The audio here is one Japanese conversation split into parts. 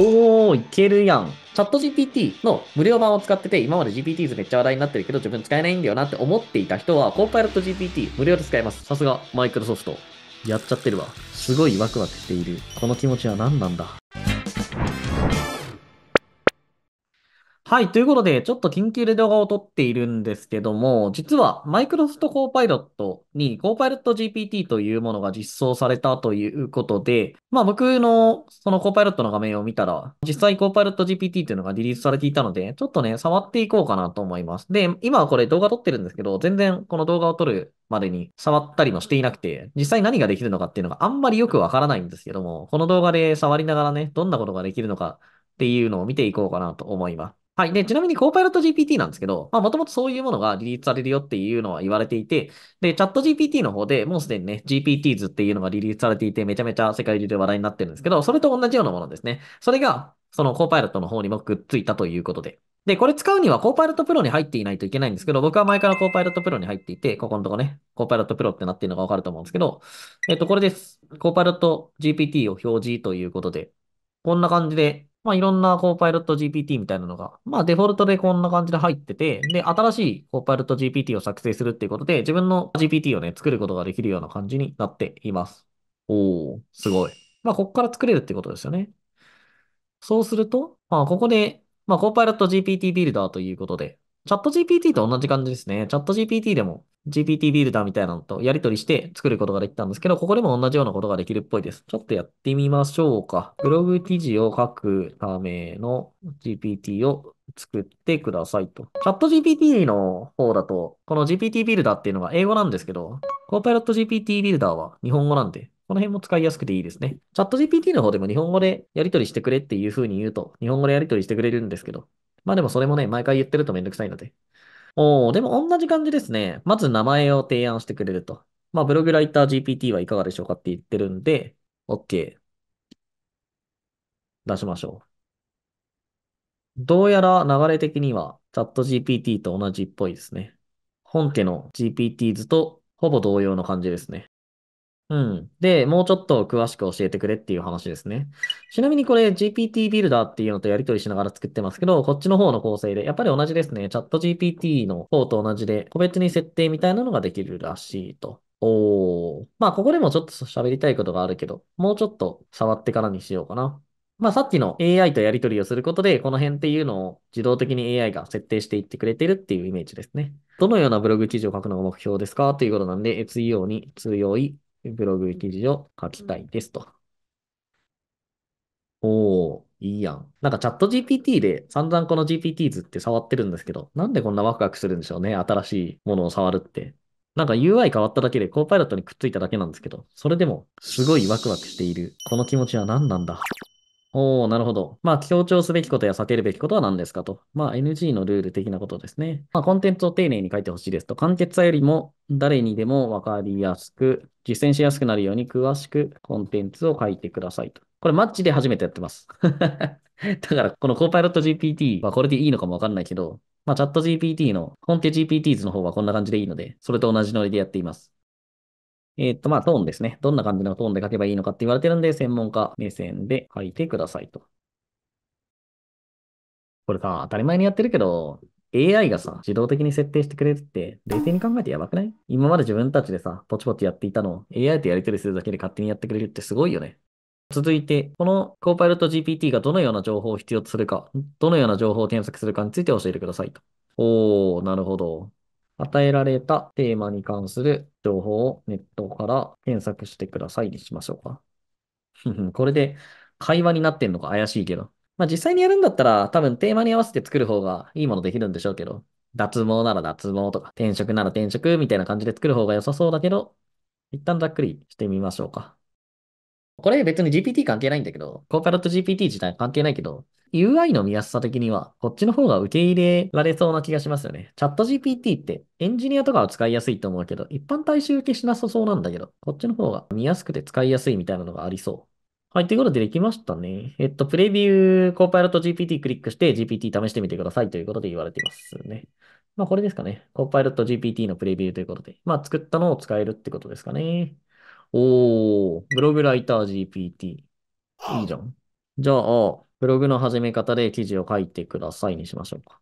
おー、いけるやん。チャット GPT の無料版を使ってて、今まで GPT 図めっちゃ話題になってるけど、自分使えないんだよなって思っていた人は、コーパイロット GPT 無料で使えます。さすが、マイクロソフト。やっちゃってるわ。すごいワクワクしている。この気持ちは何なんだはい。ということで、ちょっと緊急で動画を撮っているんですけども、実は Microsoft Copilot に Copilot GPT というものが実装されたということで、まあ僕のその Copilot の画面を見たら、実際 Copilot GPT というのがリリースされていたので、ちょっとね、触っていこうかなと思います。で、今はこれ動画撮ってるんですけど、全然この動画を撮るまでに触ったりもしていなくて、実際何ができるのかっていうのがあんまりよくわからないんですけども、この動画で触りながらね、どんなことができるのかっていうのを見ていこうかなと思います。はい。で、ちなみにコーパイロット GPT なんですけど、まあ、もともとそういうものがリリースされるよっていうのは言われていて、で、チャット GPT の方でもうすでにね、GPTs っていうのがリリースされていて、めちゃめちゃ世界中で話題になってるんですけど、それと同じようなものですね。それが、そのコーパイロットの方にもくっついたということで。で、これ使うにはコーパイロットプロに入っていないといけないんですけど、僕は前からコーパイロットプロに入っていて、ここのとこね、コーパイロットプロってなっているのがわかると思うんですけど、えっと、これです。コーパイロット GPT を表示ということで、こんな感じでまあ、いろんなコーパイロット GPT みたいなのが、まあ、デフォルトでこんな感じで入ってて、で、新しいコーパイロット GPT を作成するっていうことで、自分の GPT をね、作ることができるような感じになっています。おー、すごい。まあ、ここから作れるってことですよね。そうすると、まあ、ここで、まあ、コーパイロット GPT ビルダーということで、チャット GPT と同じ感じですね。チャット GPT でも、GPT ビルダーみたいなのとやり取りして作ることができたんですけど、ここでも同じようなことができるっぽいです。ちょっとやってみましょうか。ブログ記事を書くための GPT を作ってくださいと。チャット GPT の方だと、この GPT ビルダーっていうのが英語なんですけど、コーパイロット GPT ビルダーは日本語なんで、この辺も使いやすくていいですね。チャット GPT の方でも日本語でやり取りしてくれっていう風に言うと、日本語でやり取りしてくれるんですけど、まあでもそれもね、毎回言ってるとめんどくさいので、おー、でも同じ感じですね。まず名前を提案してくれると。まあ、ブログライター GPT はいかがでしょうかって言ってるんで、OK。出しましょう。どうやら流れ的にはチャット GPT と同じっぽいですね。本家の GPT 図とほぼ同様の感じですね。うん。で、もうちょっと詳しく教えてくれっていう話ですね。ちなみにこれ GPT ビルダーっていうのとやり取りしながら作ってますけど、こっちの方の構成で、やっぱり同じですね。チャット GPT の方と同じで、個別に設定みたいなのができるらしいと。おー。まあ、ここでもちょっと喋りたいことがあるけど、もうちょっと触ってからにしようかな。まあ、さっきの AI とやり取りをすることで、この辺っていうのを自動的に AI が設定していってくれてるっていうイメージですね。どのようなブログ記事を書くのが目標ですかということなんで、SEO に通用いブログ記事を書きたいですと。おー、いいやん。なんかチャット GPT で散々この GPT 図って触ってるんですけど、なんでこんなワクワクするんでしょうね。新しいものを触るって。なんか UI 変わっただけでコーパイロットにくっついただけなんですけど、それでもすごいワクワクしている。この気持ちは何なんだおお、なるほど。まあ、強調すべきことや避けるべきことは何ですかと。まあ、NG のルール的なことですね。まあ、コンテンツを丁寧に書いてほしいですと。簡潔さよりも誰にでもわかりやすく、実践しやすくなるように詳しくコンテンツを書いてくださいと。これ、マッチで初めてやってます。だから、このコーパイロット GPT はこれでいいのかもわかんないけど、まあ、チャット GPT の、本家 GPTs の方はこんな感じでいいので、それと同じノリでやっています。えっ、と、まあ、トーンですね。どんな感じのトーンで書けばいいのかって言われてるんで、専門家目線で書いてくださいと。これさ、当たり前にやってるけど、AI がさ、自動的に設定してくれるって、冷静に考えてやばくない今まで自分たちでさ、ポチポチやっていたのを AI とやり取りするだけで勝手にやってくれるってすごいよね。続いて、このコーパイロット GPT がどのような情報を必要とするか、どのような情報を添削するかについて教えてくださいと。おー、なるほど。与えられたテーマに関する情報をネットから検索してくださいにしましょうか。これで会話になってんのか怪しいけど。まあ実際にやるんだったら多分テーマに合わせて作る方がいいものできるんでしょうけど、脱毛なら脱毛とか、転職なら転職みたいな感じで作る方が良さそうだけど、一旦ざっくりしてみましょうか。これ別に GPT 関係ないんだけど、コーパラット GPT 自体関係ないけど、UI の見やすさ的には、こっちの方が受け入れられそうな気がしますよね。チャット GPT ってエンジニアとかは使いやすいと思うけど、一般大衆受けしなさそうなんだけど、こっちの方が見やすくて使いやすいみたいなのがありそう。はい、ということでできましたね。えっと、プレビュー、コーパイロット GPT クリックして GPT 試してみてくださいということで言われていますね。まあ、これですかね。コーパイロット GPT のプレビューということで。まあ、作ったのを使えるってことですかね。おー、ブログライター GPT。いいじゃん。じゃあ、ブログの始め方で記事を書いてくださいにしましょうか。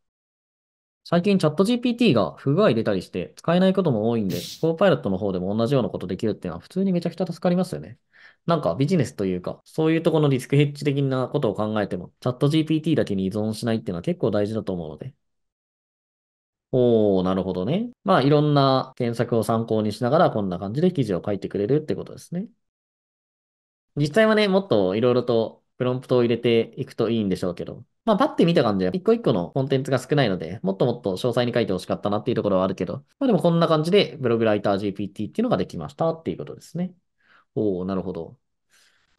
最近チャット GPT が不具合出たりして使えないことも多いんで、コーパイロットの方でも同じようなことできるっていうのは普通にめちゃくちゃ助かりますよね。なんかビジネスというか、そういうとこのリスクヘッジ的なことを考えても、チャット GPT だけに依存しないっていうのは結構大事だと思うので。おー、なるほどね。まあいろんな検索を参考にしながらこんな感じで記事を書いてくれるってことですね。実際はね、もっといろいろとプロンプトを入れていくといいんでしょうけど。まあ、パッて見た感じは、一個一個のコンテンツが少ないので、もっともっと詳細に書いてほしかったなっていうところはあるけど、まあでもこんな感じで、ブログライター GPT っていうのができましたっていうことですね。おおなるほど。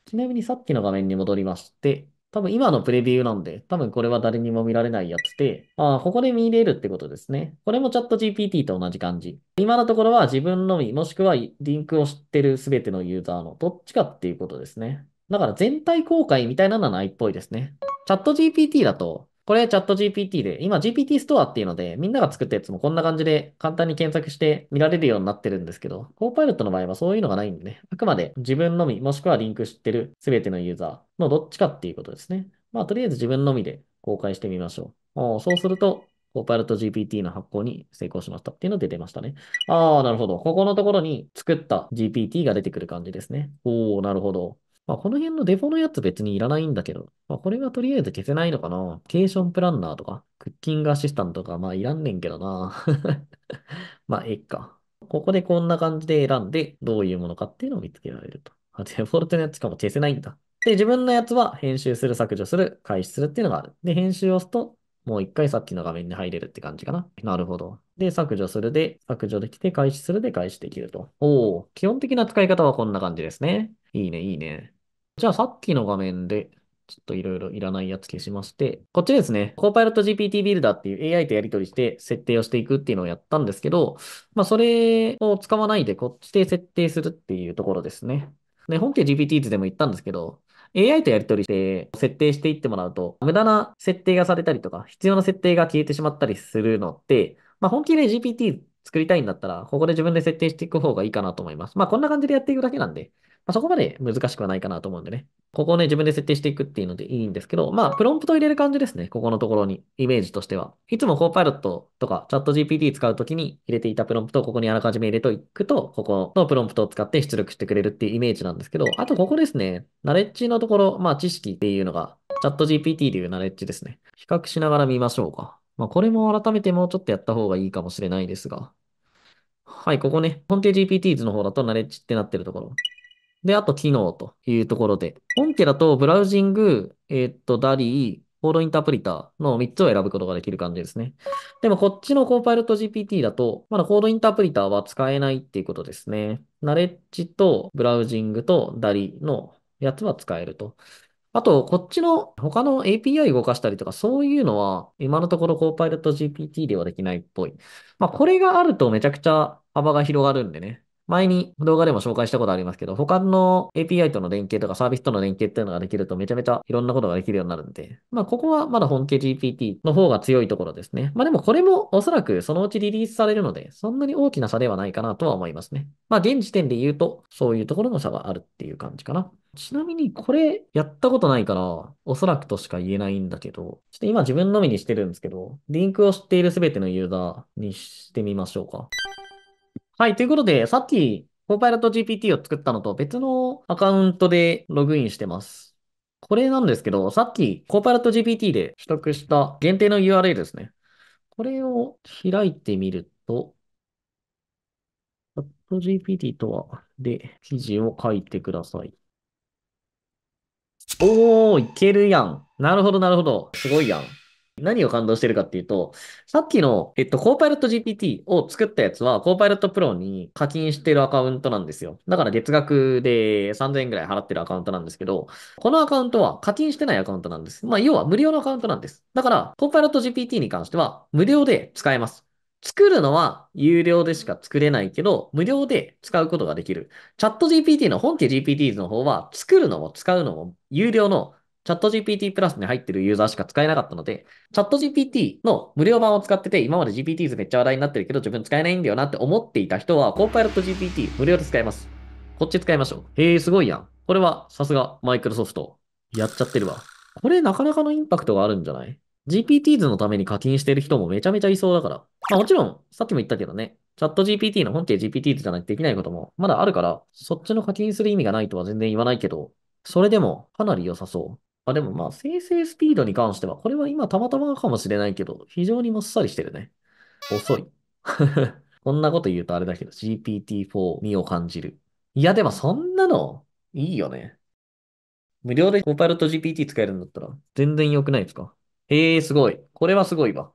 ちなみにさっきの画面に戻りまして、多分今のプレビューなんで、多分これは誰にも見られないやつで、ああ、ここで見れるってことですね。これもチャット GPT と同じ感じ。今のところは自分のみ、もしくはリンクを知ってるすべてのユーザーのどっちかっていうことですね。だから全体公開みたいなのはないっぽいですね。チャット GPT だと、これチャット GPT で、今 GPT ストアっていうので、みんなが作ったやつもこんな感じで簡単に検索して見られるようになってるんですけど、コーパイロットの場合はそういうのがないんでね、あくまで自分のみ、もしくはリンク知ってるすべてのユーザーのどっちかっていうことですね。まあ、とりあえず自分のみで公開してみましょう。そうすると、コーパイロット GPT の発行に成功しましたっていうの出出ましたね。ああ、なるほど。ここのところに作った GPT が出てくる感じですね。おおなるほど。まあ、この辺のデフォのやつ別にいらないんだけど、まあ、これがとりあえず消せないのかな。ケーションプランナーとか、クッキングアシスタントとか、まあいらんねんけどな。まあ、えっか。ここでこんな感じで選んで、どういうものかっていうのを見つけられると。あ、デフォルトのやつかも消せないんだ。で、自分のやつは編集する、削除する、開始するっていうのがある。で、編集を押すと、もう一回さっきの画面に入れるって感じかな。なるほど。で、削除するで、削除できて、開始するで開始できると。おお、基本的な使い方はこんな感じですね。いいね、いいね。じゃあさっきの画面で、ちょっといろいろいらないやつ消しまして、こっちですね、コーパイロット GPT ビルダーっていう AI とやり取りして設定をしていくっていうのをやったんですけど、まあそれを使わないでこっちで設定するっていうところですね。で、本家 GPT 図でも言ったんですけど、AI とやり取りして設定していってもらうと、無駄な設定がされたりとか、必要な設定が消えてしまったりするのって、まあ本気で GPT 作りたいんだったら、ここで自分で設定していく方がいいかなと思います。まあこんな感じでやっていくだけなんで、まあ、そこまで難しくはないかなと思うんでね。ここをね、自分で設定していくっていうのでいいんですけど、まあ、プロンプト入れる感じですね。ここのところに、イメージとしては。いつもコーパイロットとかチャット GPT 使うときに入れていたプロンプトをここにあらかじめ入れといくと、ここのプロンプトを使って出力してくれるっていうイメージなんですけど、あとここですね、ナレッジのところ、まあ、知識っていうのが、チャット GPT でいうナレッジですね。比較しながら見ましょうか。まあ、これも改めてもうちょっとやった方がいいかもしれないですが。はい、ここね、本定 GPTs の方だとナレッジってなってるところ。で、あと機能というところで。本家だとブラウジング、えー、っと、ダリー、コードインタープリターの3つを選ぶことができる感じですね。でもこっちのコーパイロット GPT だと、まだコードインタープリターは使えないっていうことですね。ナレッジとブラウジングとダリのやつは使えると。あと、こっちの他の API 動かしたりとか、そういうのは今のところコーパイロット GPT ではできないっぽい。まあ、これがあるとめちゃくちゃ幅が広がるんでね。前に動画でも紹介したことありますけど、他の API との連携とかサービスとの連携っていうのができるとめちゃめちゃいろんなことができるようになるんで、まあここはまだ本家 GPT の方が強いところですね。まあでもこれもおそらくそのうちリリースされるので、そんなに大きな差ではないかなとは思いますね。まあ現時点で言うと、そういうところの差があるっていう感じかな。ちなみにこれやったことないから、おそらくとしか言えないんだけど、ちょっと今自分のみにしてるんですけど、リンクを知っているすべてのユーザーにしてみましょうか。はい。ということで、さっき、コーパイロット GPT を作ったのと別のアカウントでログインしてます。これなんですけど、さっき、コーパイロット GPT で取得した限定の URL ですね。これを開いてみると、チャット GPT とは、で、記事を書いてください。おー、いけるやん。なるほど、なるほど。すごいやん。何を感動してるかっていうと、さっきの、えっと、コーパイロット GPT を作ったやつは、コーパイロットプロに課金してるアカウントなんですよ。だから月額で3000円ぐらい払ってるアカウントなんですけど、このアカウントは課金してないアカウントなんです。まあ、要は無料のアカウントなんです。だから、コーパイロット GPT に関しては、無料で使えます。作るのは有料でしか作れないけど、無料で使うことができる。チャット GPT の本家 GPT の方は、作るのも使うのも有料のチャット GPT プラスに入ってるユーザーしか使えなかったので、チャット GPT の無料版を使ってて、今まで GPT 図めっちゃ話題になってるけど、自分使えないんだよなって思っていた人は、コンパイロット GPT 無料で使えます。こっち使いましょう。へえ、すごいやん。これはさすがマイクロソフト。やっちゃってるわ。これなかなかのインパクトがあるんじゃない ?GPT 図のために課金してる人もめちゃめちゃいそうだから。まあもちろん、さっきも言ったけどね、チャット GPT の本家 GPT 図じゃないとできないこともまだあるから、そっちの課金する意味がないとは全然言わないけど、それでもかなり良さそう。あ、でもまあ、生成スピードに関しては、これは今たまたまかもしれないけど、非常にもっさりしてるね。遅い。こんなこと言うとあれだけど、GPT-4 にを感じる。いや、でもそんなの、いいよね。無料でコパイロット GPT 使えるんだったら、全然良くないですかへえー、すごい。これはすごいわ。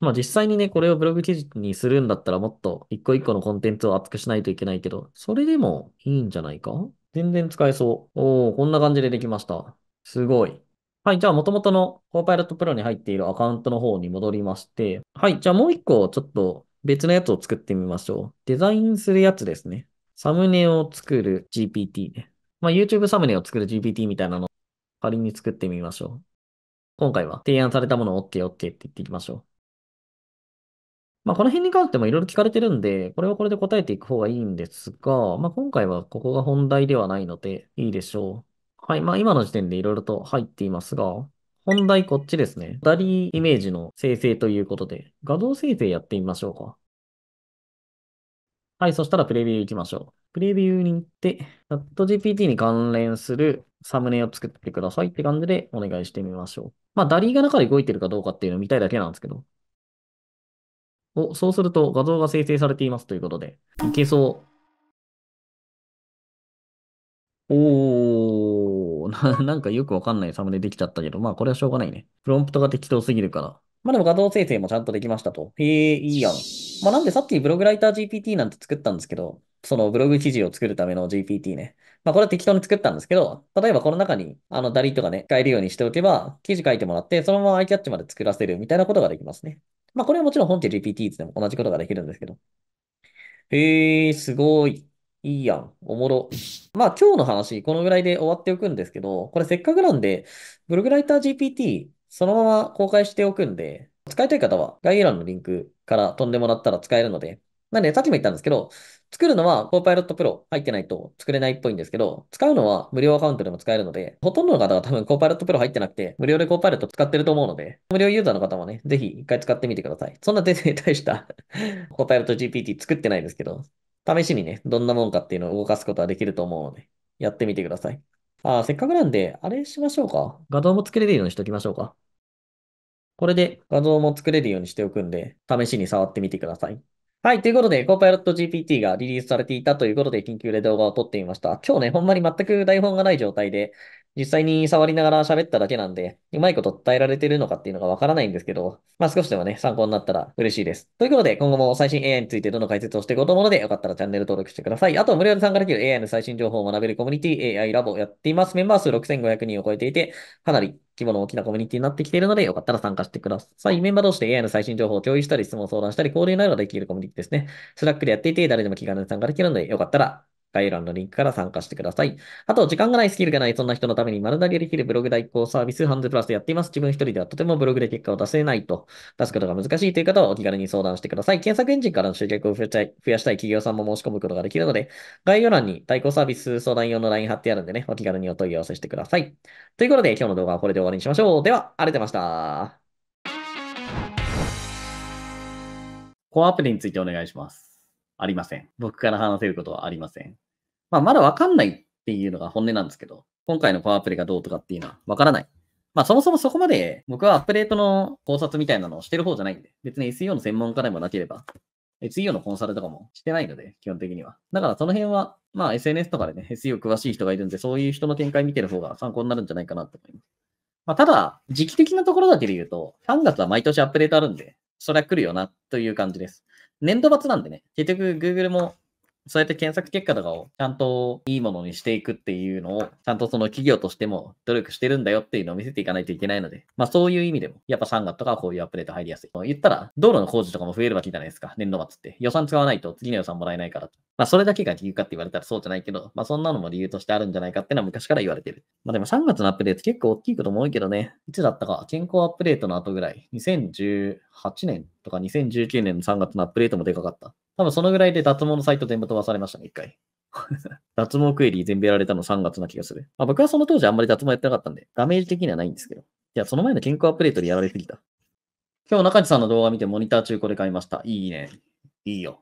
まあ実際にね、これをブログ記事にするんだったらもっと一個一個のコンテンツを厚くしないといけないけど、それでもいいんじゃないか全然使えそう。おお、こんな感じでできました。すごい。はい、じゃあ元々の Copilot Pro に入っているアカウントの方に戻りまして、はい、じゃあもう一個ちょっと別のやつを作ってみましょう。デザインするやつですね。サムネを作る GPT ね。まあ、YouTube サムネを作る GPT みたいなのを仮に作ってみましょう。今回は提案されたものを OK、OK って言っていきましょう。まあ、この辺に関してもいろいろ聞かれてるんで、これはこれで答えていく方がいいんですが、まあ、今回はここが本題ではないのでいいでしょう。はい。まあ、今の時点でいろいろと入っていますが、本題こっちですね。ダリイメージの生成ということで、画像生成やってみましょうか。はい。そしたらプレビュー行きましょう。プレビューに行って、チャット GPT に関連するサムネを作ってくださいって感じでお願いしてみましょう。まあ、ダリーが中で動いてるかどうかっていうのを見たいだけなんですけど。お、そうすると画像が生成されていますということで、いけそう。お なんかよくわかんないサムネできちゃったけど、まあこれはしょうがないね。プロンプトが適当すぎるから。まあでも画像生成もちゃんとできましたと。へえ、いいやん。まあなんでさっきブログライター GPT なんて作ったんですけど、そのブログ記事を作るための GPT ね。まあこれは適当に作ったんですけど、例えばこの中にあのダリとかね、使えるようにしておけば、記事書いてもらって、そのままアイキャッチまで作らせるみたいなことができますね。まあこれはもちろん本家 GPT でも同じことができるんですけど。へえ、すごい。いいやん。おもろ。まあ今日の話、このぐらいで終わっておくんですけど、これせっかくなんで、ブログライター GPT、そのまま公開しておくんで、使いたい方は概要欄のリンクから飛んでもらったら使えるので、なんで、さっきも言ったんですけど、作るのはコーパイロットプロ入ってないと作れないっぽいんですけど、使うのは無料アカウントでも使えるので、ほとんどの方は多分コーパイロットプロ入ってなくて、無料でコーパイロット使ってると思うので、無料ユーザーの方もね、ぜひ一回使ってみてください。そんな全然大したコーパイロット GPT 作ってないですけど、試しにね、どんなもんかっていうのを動かすことはできると思うので、やってみてください。あ、せっかくなんで、あれしましょうか。画像も作れるようにしときましょうか。これで画像も作れるようにしておくんで、試しに触ってみてください。はい。ということで、c o p i ロッ t GPT がリリースされていたということで、緊急で動画を撮ってみました。今日ね、ほんまに全く台本がない状態で、実際に触りながら喋っただけなんで、うまいこと伝えられてるのかっていうのがわからないんですけど、まあ少しでもね、参考になったら嬉しいです。ということで、今後も最新 AI についてどの解説をしていこうと思うので、よかったらチャンネル登録してください。あと、無料で参加できる AI の最新情報を学べるコミュニティ AI ラボをやっています。メンバー数6500人を超えていて、かなり規模の大きなコミュニティになってきているので、よかったら参加してください。メンバー同士で AI の最新情報を共有したり、質問相談したり、交流などができるコミュニティですね。スラックでやっていて、誰でも気軽に参加できるので、よかったら概要欄のリンクから参加してください。あと、時間がない、スキルがない、そんな人のために丸投げできるブログ代行サービス、ハンズプラスでやっています。自分一人ではとてもブログで結果を出せないと、出すことが難しいという方はお気軽に相談してください。検索エンジンからの集客を増やしたい企業さんも申し込むことができるので、概要欄に代行サービス相談用の LINE 貼ってあるんでね、お気軽にお問い合わせしてください。ということで、今日の動画はこれで終わりにしましょう。では、ありがとうございました。コアアプリについてお願いします。ありません。僕から話せることはありません。まあ、まだわかんないっていうのが本音なんですけど、今回のパワープレイがどうとかっていうのはわからない。まあ、そもそもそこまで僕はアップデートの考察みたいなのをしてる方じゃないんで、別に SEO の専門家でもなければ、SEO のコンサルとかもしてないので、基本的には。だからその辺は、まあ SNS とかでね、SEO 詳しい人がいるんで、そういう人の見解見てる方が参考になるんじゃないかなと思います。まあ、ただ、時期的なところだけで言うと、3月は毎年アップデートあるんで、それは来るよなという感じです。年度末なんでね、結局 Google もそうやって検索結果とかをちゃんといいものにしていくっていうのを、ちゃんとその企業としても努力してるんだよっていうのを見せていかないといけないので、まあそういう意味でも、やっぱ3月とかはこういうアップデート入りやすい。言ったら、道路の工事とかも増えるわけじゃないですか、年度末って。予算使わないと次の予算もらえないから。まあそれだけが理由かって言われたらそうじゃないけど、まあそんなのも理由としてあるんじゃないかっていうのは昔から言われてる。まあでも3月のアップデート結構大きいことも多いけどね、いつだったか、健康アップデートの後ぐらい、2018年とか2019年の3月のアップデートもでかかった。多分そのぐらいで脱毛のサイト全部飛ばされましたね、一回。脱毛クエリー全部やられたの3月な気がする。まあ、僕はその当時あんまり脱毛やってなかったんで、ダメージ的にはないんですけど。いや、その前の健康アップデートでやられすぎた。今日中地さんの動画見てモニター中古で買いました。いいね。いいよ。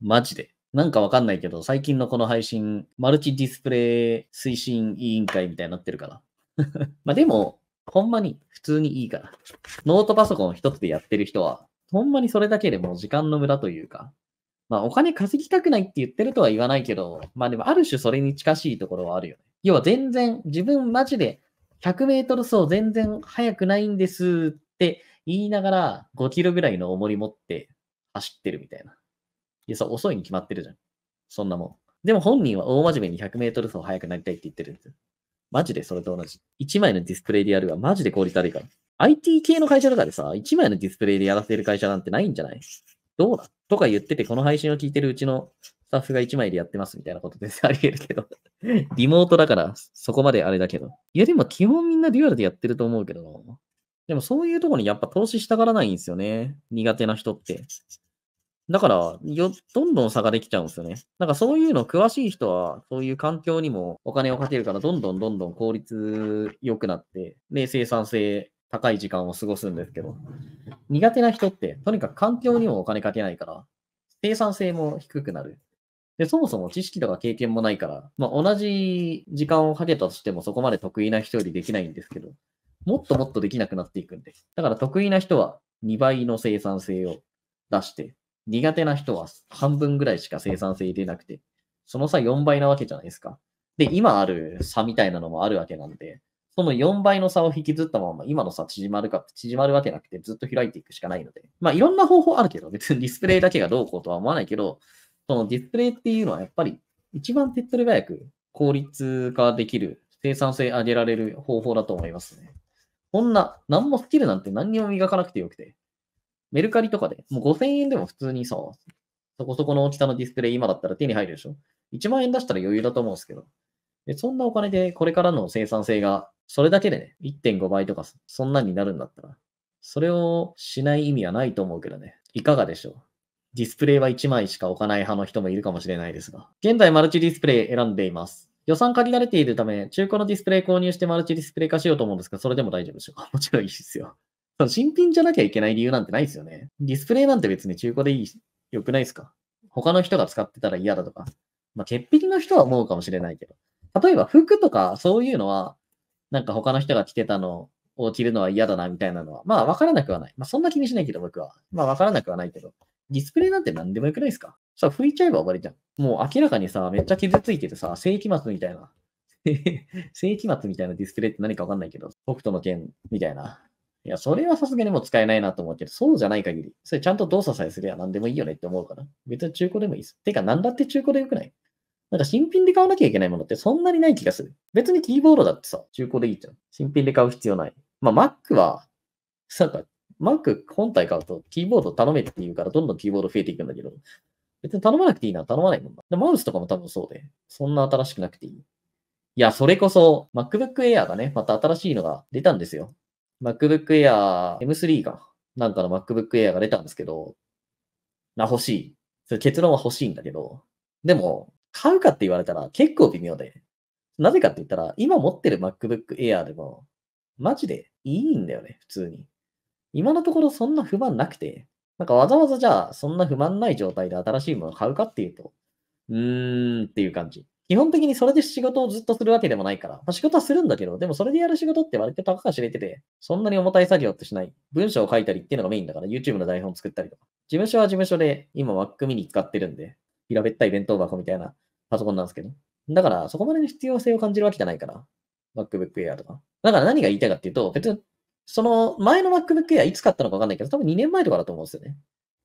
マジで。なんかわかんないけど、最近のこの配信、マルチディスプレイ推進委員会みたいになってるから。まあでも、ほんまに普通にいいから。ノートパソコン一つでやってる人は、ほんまにそれだけでも時間の無駄というか、まあお金稼ぎたくないって言ってるとは言わないけど、まあでもある種それに近しいところはあるよね。要は全然自分マジで100メートル走全然速くないんですって言いながら5キロぐらいの重り持って走ってるみたいな。いや、そう、遅いに決まってるじゃん。そんなもん。でも本人は大真面目に100メートル走速くなりたいって言ってるんですよ。マジでそれと同じ。1枚のディスプレイでやるはマジで効率悪いから。IT 系の会社とかでさ、1枚のディスプレイでやらせる会社なんてないんじゃないどうだとか言ってて、この配信を聞いてるうちのスタッフが1枚でやってますみたいなことです。あり得るけど。リモートだから、そこまであれだけど。いや、でも基本みんなデュアルでやってると思うけどな。でもそういうとこにやっぱ投資したがらないんですよね。苦手な人って。だからよ、どんどん差ができちゃうんですよね。なんかそういうの詳しい人は、そういう環境にもお金をかけるから、どんどんどんどん効率良くなって、で、生産性高い時間を過ごすんですけど、苦手な人って、とにかく環境にもお金かけないから、生産性も低くなる。で、そもそも知識とか経験もないから、まあ、同じ時間をかけたとしてもそこまで得意な人よりできないんですけど、もっともっとできなくなっていくんです。だから得意な人は2倍の生産性を出して、苦手な人は半分ぐらいしか生産性出なくて、その差4倍なわけじゃないですか。で、今ある差みたいなのもあるわけなんで、その4倍の差を引きずったまま、今の差縮まるか、縮まるわけなくてずっと開いていくしかないので。まあいろんな方法あるけど、別にディスプレイだけがどうこうとは思わないけど、そのディスプレイっていうのはやっぱり一番手っ取り早く効率化できる、生産性上げられる方法だと思いますね。こんな、何もスキルなんて何にも磨かなくてよくて。メルカリとかで、もう5000円でも普通にさ、そこそこの大きさのディスプレイ今だったら手に入るでしょ ?1 万円出したら余裕だと思うんですけど、で、そんなお金でこれからの生産性が、それだけでね、1.5倍とか、そんなになるんだったら、それをしない意味はないと思うけどね。いかがでしょうディスプレイは1枚しか置かない派の人もいるかもしれないですが。現在マルチディスプレイ選んでいます。予算限られているため、中古のディスプレイ購入してマルチディスプレイ化しようと思うんですが、それでも大丈夫でしょうか もちろんいいですよ。新品じゃなきゃいけない理由なんてないですよね。ディスプレイなんて別に中古でいい、良くないですか他の人が使ってたら嫌だとか。まあ、欠品の人は思うかもしれないけど。例えば服とかそういうのは、なんか他の人が着てたのを着るのは嫌だなみたいなのは、まあ分からなくはない。まあそんな気にしないけど僕は。まあ分からなくはないけど。ディスプレイなんて何でもよくないですかさ、拭いちゃえば終わりじゃん。もう明らかにさ、めっちゃ傷ついててさ、世紀末みたいな。世紀末みたいなディスプレイって何か分かんないけど、北斗の剣みたいな。いや、それはさすがにもう使えないなと思うけど、そうじゃない限り、それちゃんと動作さえすれば何でもいいよねって思うから。別に中古でもいいです。てか、何だって中古でよくないなんか新品で買わなきゃいけないものってそんなにない気がする。別にキーボードだってさ、中古でいいじゃん。新品で買う必要ない。まあ Mac は、なんか Mac 本体買うとキーボード頼めって言うからどんどんキーボード増えていくんだけど、別に頼まなくていいな、頼まないもんな。で、マウスとかも多分そうで、そんな新しくなくていい。いや、それこそ MacBook Air がね、また新しいのが出たんですよ。MacBook Air M3 が、なんかの MacBook Air が出たんですけど、な、欲しい。それ結論は欲しいんだけど、でも、買うかって言われたら結構微妙で。なぜかって言ったら、今持ってる MacBook Air でも、マジでいいんだよね、普通に。今のところそんな不満なくて、なんかわざわざじゃあ、そんな不満ない状態で新しいものを買うかっていうと、うーんっていう感じ。基本的にそれで仕事をずっとするわけでもないから、まあ、仕事はするんだけど、でもそれでやる仕事って割と高が知れてて、そんなに重たい作業ってしない。文章を書いたりっていうのがメインだから、YouTube の台本作ったりとか。事務所は事務所で、今 Mac mini 使ってるんで、平べったい弁当箱みたいなパソコンなんですけど。だから、そこまでの必要性を感じるわけじゃないから。MacBook Air とか。だから何が言いたいかっていうと、別に、その前の MacBook Air いつ買ったのかわかんないけど、多分2年前とかだと思うんですよね。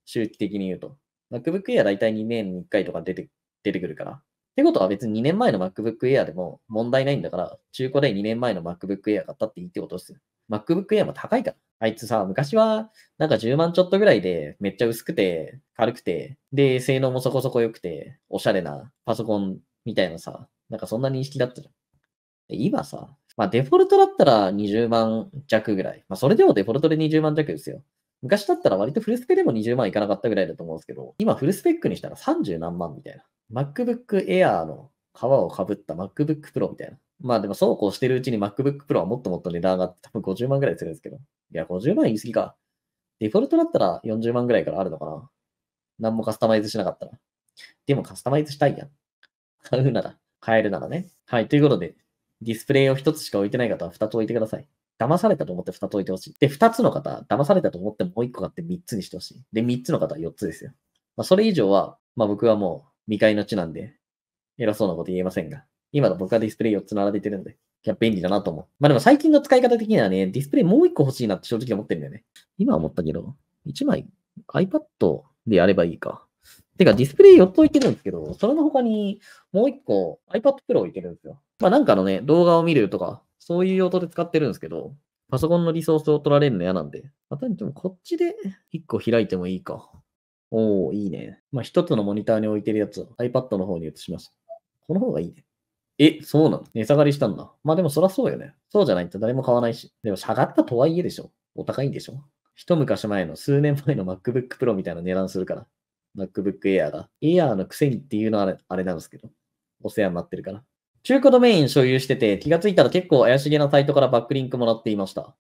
周期的に言うと。MacBook Air 大体2年に1回とか出て、出てくるから。ってことは別に2年前の MacBook Air でも問題ないんだから、中古で2年前の MacBook Air 買ったっていいってことですよ。MacBook Air も高いから。あいつさ、昔は、なんか10万ちょっとぐらいで、めっちゃ薄くて、軽くて、で、性能もそこそこ良くて、おしゃれなパソコンみたいなさ、なんかそんな認識だったじゃん。今さ、まあデフォルトだったら20万弱ぐらい。まあそれでもデフォルトで20万弱ですよ。昔だったら割とフルスペでも20万いかなかったぐらいだと思うんですけど、今フルスペックにしたら30何万みたいな。MacBook Air の皮をかぶった MacBook Pro みたいな。まあでもそうこうしてるうちに MacBook Pro はもっともっと値段上がって、多分50万ぐらいするんですけど。いや、50万言い過ぎか。デフォルトだったら40万ぐらいからあるのかな。何もカスタマイズしなかったら。でもカスタマイズしたいやん。買うなら、買えるならね。はい、ということで、ディスプレイを1つしか置いてない方は2つ置いてください。騙されたと思って2つ置いてほしい。で、2つの方、騙されたと思ってもう1個買って3つにしてほしい。で、3つの方は4つですよ。まあ、それ以上は、まあ僕はもう未開の地なんで、偉そうなこと言えませんが。今の僕はディスプレイ4つ並べてるんで、いや、便利だなと思う。まあでも最近の使い方的にはね、ディスプレイもう1個欲しいなって正直思ってるんだよね。今思ったけど、1枚 iPad でやればいいか。てか、ディスプレイ4つ置いてるんですけど、それの他にもう1個 iPad Pro 置いてるんですよ。まあなんかのね、動画を見るとか、そういう用途で使ってるんですけど、パソコンのリソースを取られるの嫌なんで。あとにもこっちで1個開いてもいいか。おー、いいね。まあ、1つのモニターに置いてるやつを iPad の方に移します。この方がいいね。え、そうなの値下がりしたんだ。まあでもそらそうよね。そうじゃないと誰も買わないし。でも下がったとはいえでしょ。お高いんでしょ。一昔前の数年前の MacBook Pro みたいな値段するから。MacBook Air が。Air のくせにっていうのはあれあれなんですけど。お世話になってるから。中古ドメイン所有してて、気がついたら結構怪しげなサイトからバックリンクもらっていました。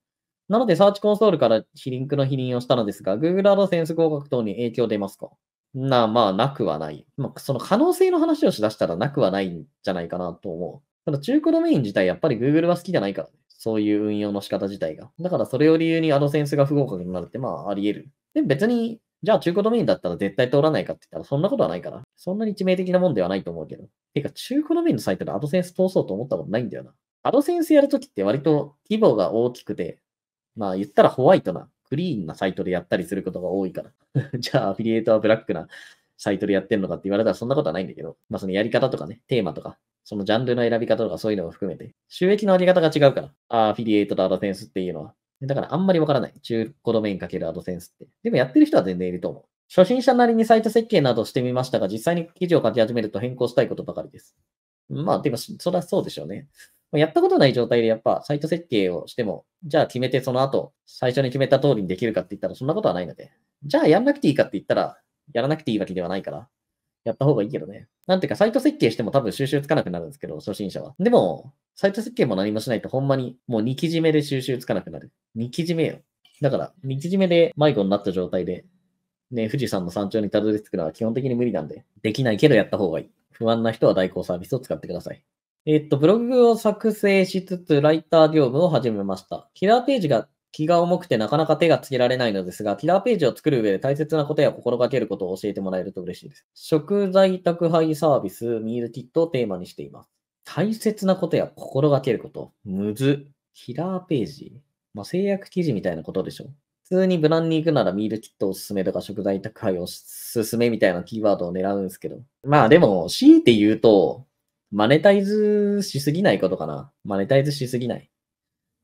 なので、サーチコンソールから非リンクの否認をしたのですが、Google AdSense 合格等に影響出ますかな、まあ、なくはない。まあ、その可能性の話をしだしたらなくはないんじゃないかなと思う。ただ、中古ドメイン自体、やっぱり Google は好きじゃないからね。そういう運用の仕方自体が。だから、それを理由にアドセンスが不合格になるって、まあ、あり得る。で、別に、じゃあ中古ドメインだったら絶対通らないかって言ったら、そんなことはないから。そんなに致命的なもんではないと思うけど。てか、中古ドメインのサイトでアドセンス通そうと思ったことないんだよな。アドセンスやるときって割と規模が大きくて、まあ言ったらホワイトなクリーンなサイトでやったりすることが多いから。じゃあ、アフィリエイトはブラックなサイトでやってんのかって言われたらそんなことはないんだけど、まあそのやり方とかね、テーマとか、そのジャンルの選び方とかそういうのも含めて、収益のあり方が違うから、アフィリエイトとアドセンスっていうのは。だからあんまりわからない。中古ドメインかけるアドセンスって。でもやってる人は全然いると思う。初心者なりにサイト設計などしてみましたが、実際に記事を書き始めると変更したいことばかりです。まあ、でも、それはそうでしょうね。やったことない状態でやっぱサイト設計をしても、じゃあ決めてその後、最初に決めた通りにできるかって言ったらそんなことはないので、じゃあやんなくていいかって言ったら、やらなくていいわけではないから、やった方がいいけどね。なんていうか、サイト設計しても多分収集つかなくなるんですけど、初心者は。でも、サイト設計も何もしないとほんまにもう2記めで収集つかなくなる。2記め目よ。だから、2記事めで迷子になった状態で、ね、富士山の山頂にたどり着くのは基本的に無理なんで、できないけどやった方がいい。不安な人は代行サービスを使ってください。えっと、ブログを作成しつつ、ライター業務を始めました。キラーページが気が重くてなかなか手がつけられないのですが、キラーページを作る上で大切なことや心がけることを教えてもらえると嬉しいです。食材宅配サービス、ミールキットをテーマにしています。大切なことや心がけること。むず。キラーページ。まあ、制約記事みたいなことでしょ。普通に無難に行くならミールキットおすすめとか食材宅配おすすめみたいなキーワードを狙うんですけど。まあでも、強いて言うと、マネタイズしすぎないことかな。マネタイズしすぎない。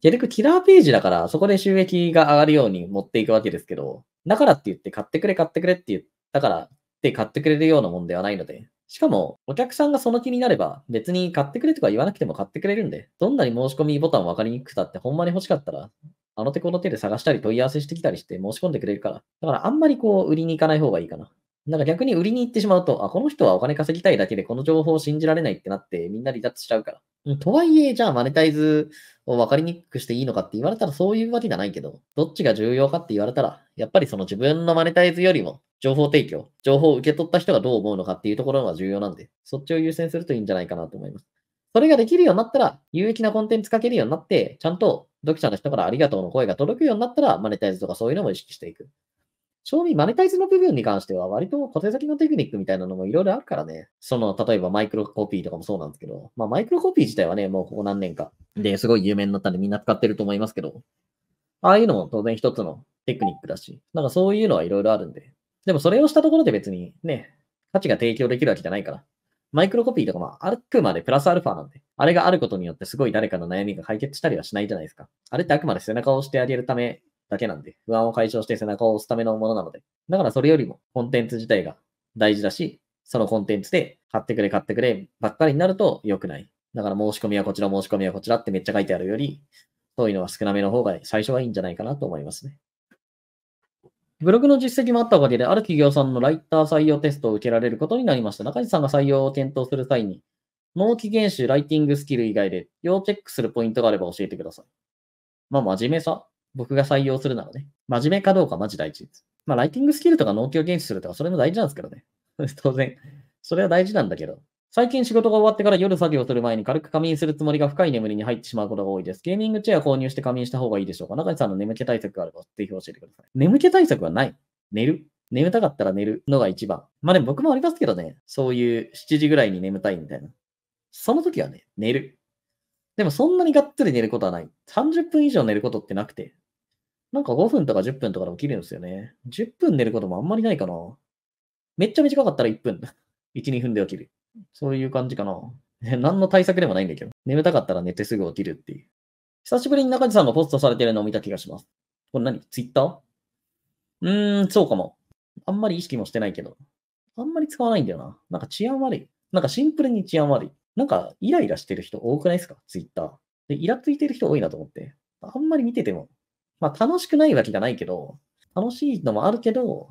結局、キラーページだから、そこで収益が上がるように持っていくわけですけど、だからって言って買ってくれ買ってくれって言ったからって買ってくれるようなもんではないので、しかも、お客さんがその気になれば、別に買ってくれとか言わなくても買ってくれるんで、どんなに申し込みボタン分かりにくくたって、ほんまに欲しかったら、あの手この手で探したり問い合わせしてきたりして申し込んでくれるから。だからあんまりこう、売りに行かない方がいいかな。なんか逆に売りに行ってしまうと、あ、この人はお金稼ぎたいだけでこの情報を信じられないってなってみんな離脱しちゃうから。とはいえ、じゃあマネタイズを分かりにくくしていいのかって言われたらそういうわけじゃないけど、どっちが重要かって言われたら、やっぱりその自分のマネタイズよりも情報提供、情報を受け取った人がどう思うのかっていうところが重要なんで、そっちを優先するといいんじゃないかなと思います。それができるようになったら、有益なコンテンツ書けるようになって、ちゃんと読者の人からありがとうの声が届くようになったら、マネタイズとかそういうのも意識していく。賞味、マネタイズの部分に関しては、割と小手先のテクニックみたいなのもいろいろあるからね。その、例えばマイクロコピーとかもそうなんですけど、まあマイクロコピー自体はね、もうここ何年かで、すごい有名になったんでみんな使ってると思いますけど、ああいうのも当然一つのテクニックだし、なんかそういうのはいろいろあるんで。でもそれをしたところで別にね、価値が提供できるわけじゃないから。マイクロコピーとかまあ、あくまでプラスアルファなんで、あれがあることによってすごい誰かの悩みが解決したりはしないじゃないですか。あれってあくまで背中を押してあげるためだけなんで、不安を解消して背中を押すためのものなので。だからそれよりもコンテンツ自体が大事だし、そのコンテンツで買ってくれ買ってくればっかりになると良くない。だから申し込みはこちら、申し込みはこちらってめっちゃ書いてあるより、そういうのは少なめの方が最初はいいんじゃないかなと思いますね。ブログの実績もあったおかげで、ある企業さんのライター採用テストを受けられることになりました。中地さんが採用を検討する際に、納期厳守、ライティングスキル以外で、要チェックするポイントがあれば教えてください。まあ、真面目さ僕が採用するならね。真面目かどうかマジ大事です。まあ、ライティングスキルとか納期を厳守するとか、それも大事なんですけどね。当然。それは大事なんだけど。最近仕事が終わってから夜作業する前に軽く仮眠するつもりが深い眠りに入ってしまうことが多いです。ゲーミングチェア購入して仮眠した方がいいでしょうか中西さんの眠気対策があればぜひ教えてください。眠気対策はない。寝る。眠たかったら寝るのが一番。まあでも僕もありますけどね。そういう7時ぐらいに眠たいみたいな。その時はね、寝る。でもそんなにがっつり寝ることはない。30分以上寝ることってなくて。なんか5分とか10分とかで起きるんですよね。10分寝ることもあんまりないかな。めっちゃ短かったら1分。1、2分で起きる。そういう感じかな。何の対策でもないんだけど。眠たかったら寝てすぐ起きるっていう。久しぶりに中地さんがポストされてるのを見た気がします。これ何ツイッターうーん、そうかも。あんまり意識もしてないけど。あんまり使わないんだよな。なんか治安悪い。なんかシンプルに治安悪い。なんかイライラしてる人多くないですかツイッター。で、イラついてる人多いなと思って。あんまり見ててもまあ楽しくないわけじゃないけど、楽しいのもあるけど、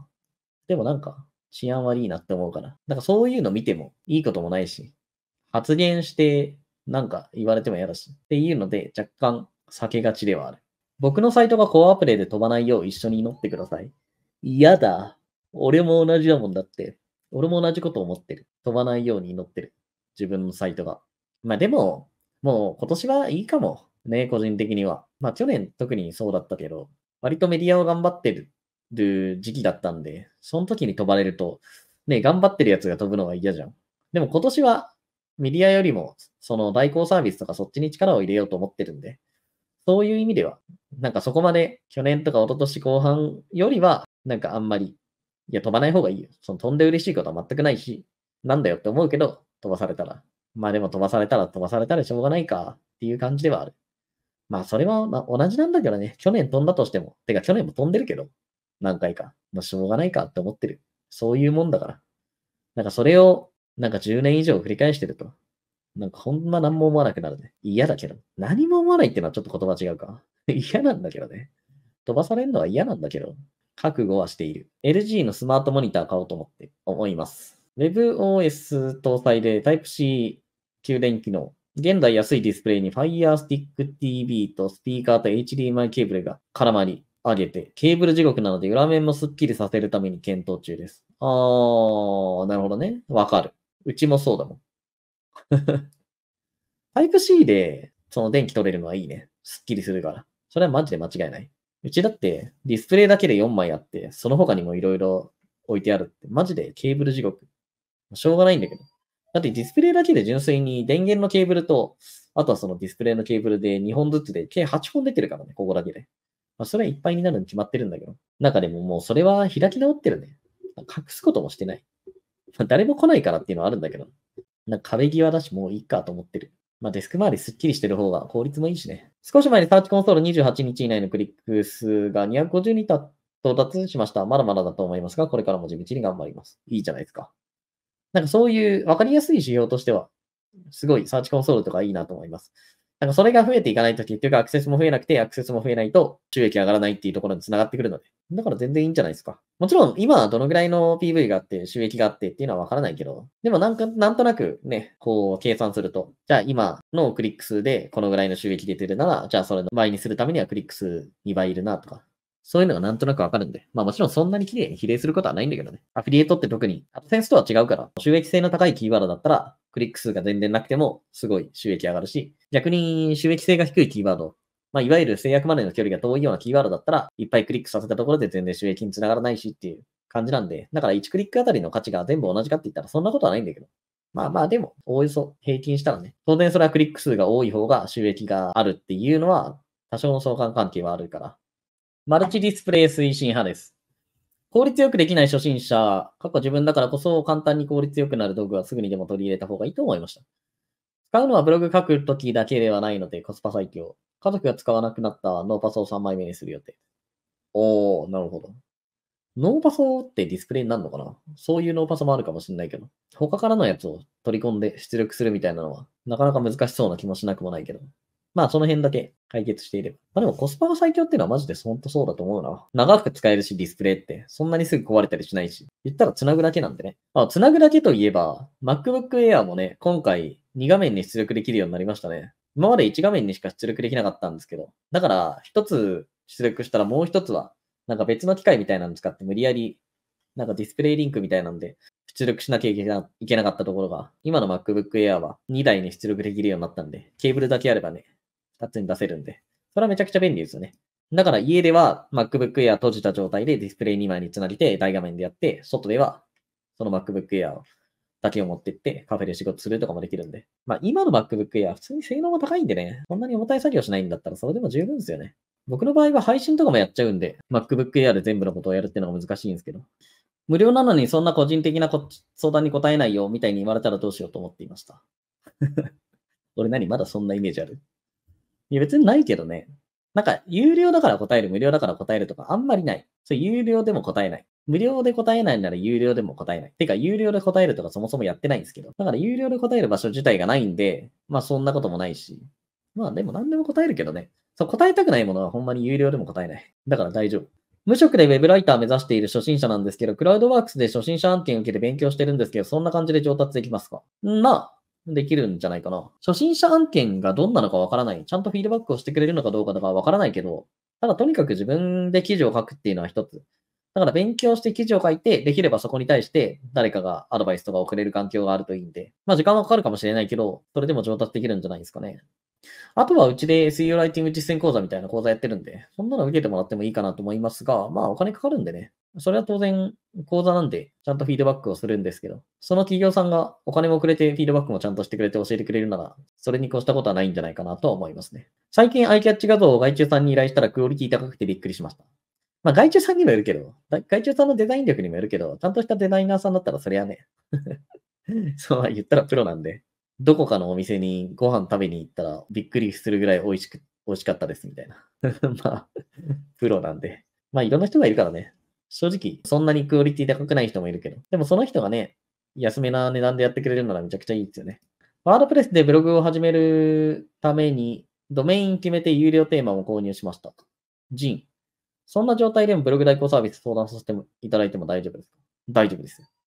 でもなんか治安悪いなって思うから。なんかそういうの見てもいいこともないし、発言してなんか言われても嫌だし、っていうので若干避けがちではある。僕のサイトがコアアプレイで飛ばないよう一緒に祈ってください。嫌だ。俺も同じだもんだって。俺も同じこと思ってる。飛ばないように祈ってる。自分のサイトが。まあでも、もう今年はいいかも。ね、個人的には。まあ去年特にそうだったけど、割とメディアを頑張ってる時期だったんで、その時に飛ばれると、ね、頑張ってるやつが飛ぶのが嫌じゃん。でも今年はメディアよりも、その代行サービスとかそっちに力を入れようと思ってるんで、そういう意味では、なんかそこまで去年とか一昨年後半よりは、なんかあんまり、いや、飛ばない方がいいよ。その飛んで嬉しいことは全くないし、なんだよって思うけど、飛ばされたら。まあでも飛ばされたら飛ばされたらしょうがないかっていう感じではある。まあ、それは、ま同じなんだけどね。去年飛んだとしても。てか、去年も飛んでるけど、何回か。まあ、しょうがないかって思ってる。そういうもんだから。なんか、それを、なんか10年以上振り返してると、なんかほんま何も思わなくなるね。嫌だけど。何も思わないっていうのはちょっと言葉違うか。嫌なんだけどね。飛ばされるのは嫌なんだけど、覚悟はしている。LG のスマートモニター買おうと思って、思います。WebOS 搭載で Type-C 給電機能現代安いディスプレイに FireStick TV とスピーカーと HDMI ケーブルが絡まり上げて、ケーブル地獄なので裏面もスッキリさせるために検討中です。あー、なるほどね。わかる。うちもそうだもん。タイプ C でその電気取れるのはいいね。スッキリするから。それはマジで間違いない。うちだってディスプレイだけで4枚あって、その他にも色々置いてあるって、マジでケーブル地獄。しょうがないんだけど。だってディスプレイだけで純粋に電源のケーブルと、あとはそのディスプレイのケーブルで2本ずつで、計8本出てるからね、ここだけで。まあ、それはいっぱいになるに決まってるんだけど。中でももうそれは開き直ってるね。隠すこともしてない。まあ、誰も来ないからっていうのはあるんだけど。なんか壁際だし、もういいかと思ってる。まあ、デスク周りすっきりしてる方が効率もいいしね。少し前にサーチコンソール28日以内のクリック数が2 5 0に到達しました。まだまだだと思いますが、これからも地道に頑張ります。いいじゃないですか。なんかそういう分かりやすい仕様としては、すごいサーチコンソールとかいいなと思います。なんかそれが増えていかないと結局アクセスも増えなくて、アクセスも増えないと収益上がらないっていうところにつながってくるので。だから全然いいんじゃないですか。もちろん今はどのぐらいの PV があって収益があってっていうのはわからないけど、でもなんか、なんとなくね、こう計算すると、じゃあ今のクリック数でこのぐらいの収益出てるなら、じゃあそれの倍にするためにはクリック数2倍いるなとか、そういうのがなんとなくわかるんで。まあもちろんそんなに綺麗に比例することはないんだけどね。アフィリエイトって特に、アドセンスとは違うから、収益性の高いキーワードだったら、クリック数が全然なくても、すごい収益上がるし、逆に収益性が低いキーワード、まあいわゆる制約までの距離が遠いようなキーワードだったら、いっぱいクリックさせたところで全然収益につながらないしっていう感じなんで、だから1クリックあたりの価値が全部同じかって言ったらそんなことはないんだけど。まあまあでも、おおよそ平均したらね、当然それはクリック数が多い方が収益があるっていうのは、多少の相関関係はあるから、マルチディスプレイ推進派です。効率よくできない初心者、過去自分だからこそ簡単に効率よくなる道具はすぐにでも取り入れた方がいいと思いました。使うのはブログ書くときだけではないのでコスパ最強。家族が使わなくなったノーパソを3枚目にする予定。おー、なるほど。ノーパソってディスプレイになるのかなそういうノーパソもあるかもしれないけど、他からのやつを取り込んで出力するみたいなのは、なかなか難しそうな気もしなくもないけど。まあその辺だけ解決していれば。まあでもコスパが最強っていうのはマジでほんとそうだと思うな。長く使えるし、ディスプレイって。そんなにすぐ壊れたりしないし。言ったら繋ぐだけなんでね。まあ繋ぐだけといえば、MacBook Air もね、今回2画面に出力できるようになりましたね。今まで1画面にしか出力できなかったんですけど。だから、1つ出力したらもう1つは、なんか別の機械みたいなの使って無理やり、なんかディスプレイリンクみたいなんで、出力しなきゃいけないけなかったところが、今の MacBook Air は2台に出力できるようになったんで、ケーブルだけあればね、タッチに出せるんで、それはめちゃくちゃ便利ですよね。だから家では MacBook Air 閉じた状態でディスプレイ2枚につなげて大画面でやって、外ではその MacBook Air だけを持ってってカフェで仕事するとかもできるんで。まあ今の MacBook Air 普通に性能が高いんでね、こんなに重たい作業しないんだったらそれでも十分ですよね。僕の場合は配信とかもやっちゃうんで、MacBook Air で全部のことをやるっていうのが難しいんですけど、無料なのにそんな個人的な相談に答えないよみたいに言われたらどうしようと思っていました。俺何まだそんなイメージあるいや別にないけどね。なんか、有料だから答える、無料だから答えるとか、あんまりない。そう、有料でも答えない。無料で答えないなら有料でも答えない。てか、有料で答えるとかそもそもやってないんですけど。だから、有料で答える場所自体がないんで、まあ、そんなこともないし。まあ、でも何でも答えるけどね。そう、答えたくないものはほんまに有料でも答えない。だから大丈夫。無職で Web ライター目指している初心者なんですけど、クラウドワークスで初心者案件受けて勉強してるんですけど、そんな感じで上達できますかまあ、できるんじゃないかな。初心者案件がどんなのかわからない。ちゃんとフィードバックをしてくれるのかどうかとかわからないけど、ただとにかく自分で記事を書くっていうのは一つ。だから勉強して記事を書いて、できればそこに対して誰かがアドバイスとかをくれる環境があるといいんで、まあ時間はかかるかもしれないけど、それでも上達できるんじゃないですかね。あとはうちで SEO ライティング実践講座みたいな講座やってるんで、そんなの受けてもらってもいいかなと思いますが、まあお金かかるんでね。それは当然講座なんで、ちゃんとフィードバックをするんですけど、その企業さんがお金もくれて、フィードバックもちゃんとしてくれて教えてくれるなら、それに越したことはないんじゃないかなと思いますね。最近アイキャッチ画像を外注さんに依頼したらクオリティ高くてびっくりしました。まあ、外注さんにもよるけど、外注さんのデザイン力にもよるけど、ちゃんとしたデザイナーさんだったら、そりゃね、そう言ったらプロなんで、どこかのお店にご飯食べに行ったらびっくりするぐらい美味しく、美味しかったですみたいな。まあ、プロなんで。まあ、いろんな人がいるからね。正直、そんなにクオリティ高くない人もいるけど。でも、その人がね、安めな値段でやってくれるならめちゃくちゃいいですよね。ワードプレスでブログを始めるために、ドメイン決めて有料テーマも購入しました。ジン。そんな状態でもブログ代行サービス相談させていただいても大丈夫ですか大丈夫です。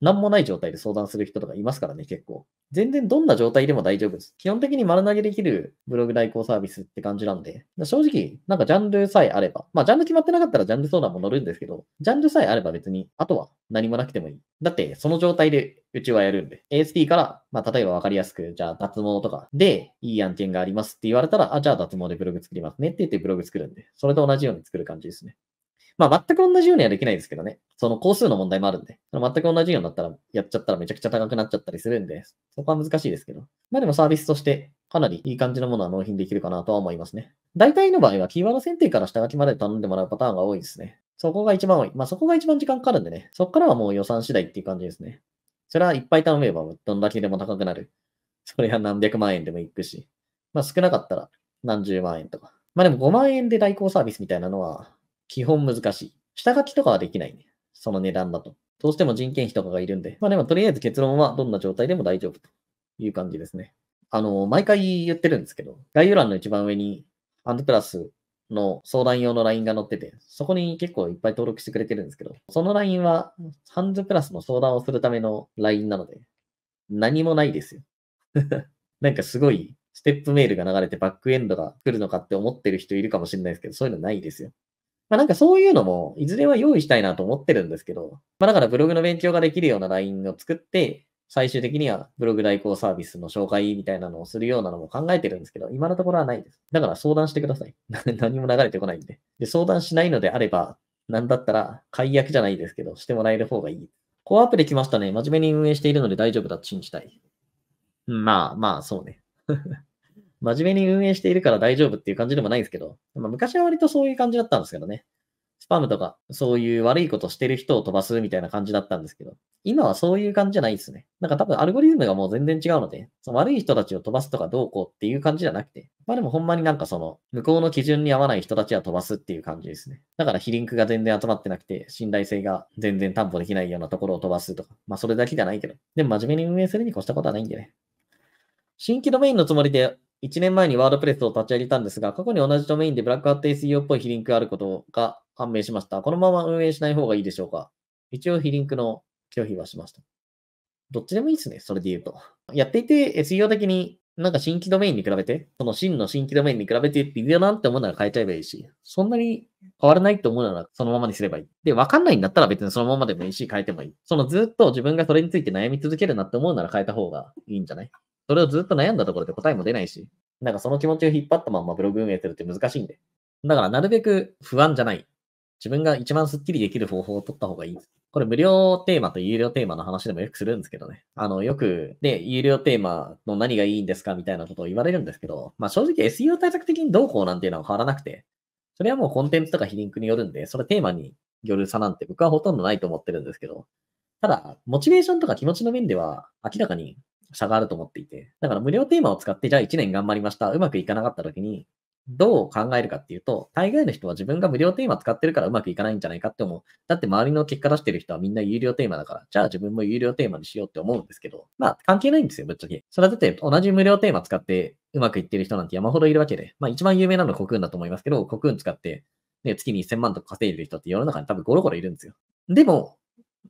何もない状態で相談する人とかいますからね、結構。全然どんな状態でも大丈夫です。基本的に丸投げできるブログ代行サービスって感じなんで、正直、なんかジャンルさえあれば、まあジャンル決まってなかったらジャンル相談も乗るんですけど、ジャンルさえあれば別に、あとは何もなくてもいい。だって、その状態でうちはやるんで。ASP から、まあ、例えば分かりやすく、じゃあ、脱毛とかで、いい案件がありますって言われたら、あ、じゃあ、脱毛でブログ作りますねって言ってブログ作るんで、それと同じように作る感じですね。まあ、全く同じようにはできないですけどね。その工数の問題もあるんで。全く同じようになったら、やっちゃったらめちゃくちゃ高くなっちゃったりするんで、そこは難しいですけど。まあでもサービスとして、かなりいい感じのものは納品できるかなとは思いますね。大体の場合は、キーワード選定から下書きまで頼んでもらうパターンが多いですね。そこが一番多い。まあそこが一番時間かかるんでね。そこからはもう予算次第っていう感じですね。それはいっぱい頼めば、どんだけでも高くなる。それは何百万円でも行くし。まあ少なかったら何十万円とか。まあでも5万円で代行サービスみたいなのは、基本難しい。下書きとかはできないね。その値段だと。どうしても人件費とかがいるんで。まあでもとりあえず結論はどんな状態でも大丈夫という感じですね。あの、毎回言ってるんですけど、概要欄の一番上にアンドプラスの相談用の LINE が載ってて、そこに結構いっぱい登録してくれてるんですけど、その LINE はハンズプラスの相談をするための LINE なので、何もないですよ。なんかすごいステップメールが流れてバックエンドが来るのかって思ってる人いるかもしれないですけど、そういうのないですよ。まあ、なんかそういうのも、いずれは用意したいなと思ってるんですけど、まあ、だからブログの勉強ができるような LINE を作って、最終的にはブログ代行サービスの紹介みたいなのをするようなのも考えてるんですけど、今のところはないです。だから相談してください。何も流れてこないんで。で、相談しないのであれば、なんだったら解約じゃないですけど、してもらえる方がいい。コアアプリ来ましたね。真面目に運営しているので大丈夫だと信じたい。まあまあ、そうね。真面目に運営しているから大丈夫っていう感じでもないですけど、まあ、昔は割とそういう感じだったんですけどね。スパムとか、そういう悪いことしてる人を飛ばすみたいな感じだったんですけど、今はそういう感じじゃないですね。なんか多分アルゴリズムがもう全然違うので、その悪い人たちを飛ばすとかどうこうっていう感じじゃなくて、まあでもほんまになんかその、向こうの基準に合わない人たちは飛ばすっていう感じですね。だから非リンクが全然集まってなくて、信頼性が全然担保できないようなところを飛ばすとか、まあそれだけじゃないけど、でも真面目に運営するに越したことはないんでね。新規ドメインのつもりで1年前にワードプレスを立ち上げたんですが、過去に同じドメインでブラックハット SEO っぽい非リンクがあることが判明しました。このまま運営しない方がいいでしょうか一応非リンクの拒否はしました。どっちでもいいですね、それで言うと。やっていて SEO 的になんか新規ドメインに比べて、その真の新規ドメインに比べて微妙だなって思うなら変えちゃえばいいし、そんなに変わらないって思うならそのままにすればいい。で、わかんないんだったら別にそのままでもいいし、変えてもいい。そのずっと自分がそれについて悩み続けるなって思うなら変えた方がいいんじゃないそれをずっと悩んだところで答えも出ないし、なんかその気持ちを引っ張ったままブログ運営するって難しいんで。だからなるべく不安じゃない。自分が一番スッキリできる方法を取った方がいい。これ無料テーマと有料テーマの話でもよくするんですけどね。あの、よく、で、有料テーマの何がいいんですかみたいなことを言われるんですけど、まあ正直 SEO 対策的にどうこうなんていうのは変わらなくて、それはもうコンテンツとかヒリンクによるんで、それテーマによる差なんて僕はほとんどないと思ってるんですけど、ただ、モチベーションとか気持ちの面では明らかに差があると思っていて。だから無料テーマを使って、じゃあ1年頑張りました。うまくいかなかった時に、どう考えるかっていうと、大概の人は自分が無料テーマ使ってるからうまくいかないんじゃないかって思う。だって周りの結果出してる人はみんな有料テーマだから、じゃあ自分も有料テーマにしようって思うんですけど、まあ関係ないんですよ、ぶっちゃけ。それはだって同じ無料テーマ使ってうまくいってる人なんて山ほどいるわけで、まあ一番有名なのはコクーンだと思いますけど、コクーン使って、ね、月に1000万とか稼いでる人って世の中に多分ゴロゴロいるんですよ。でも、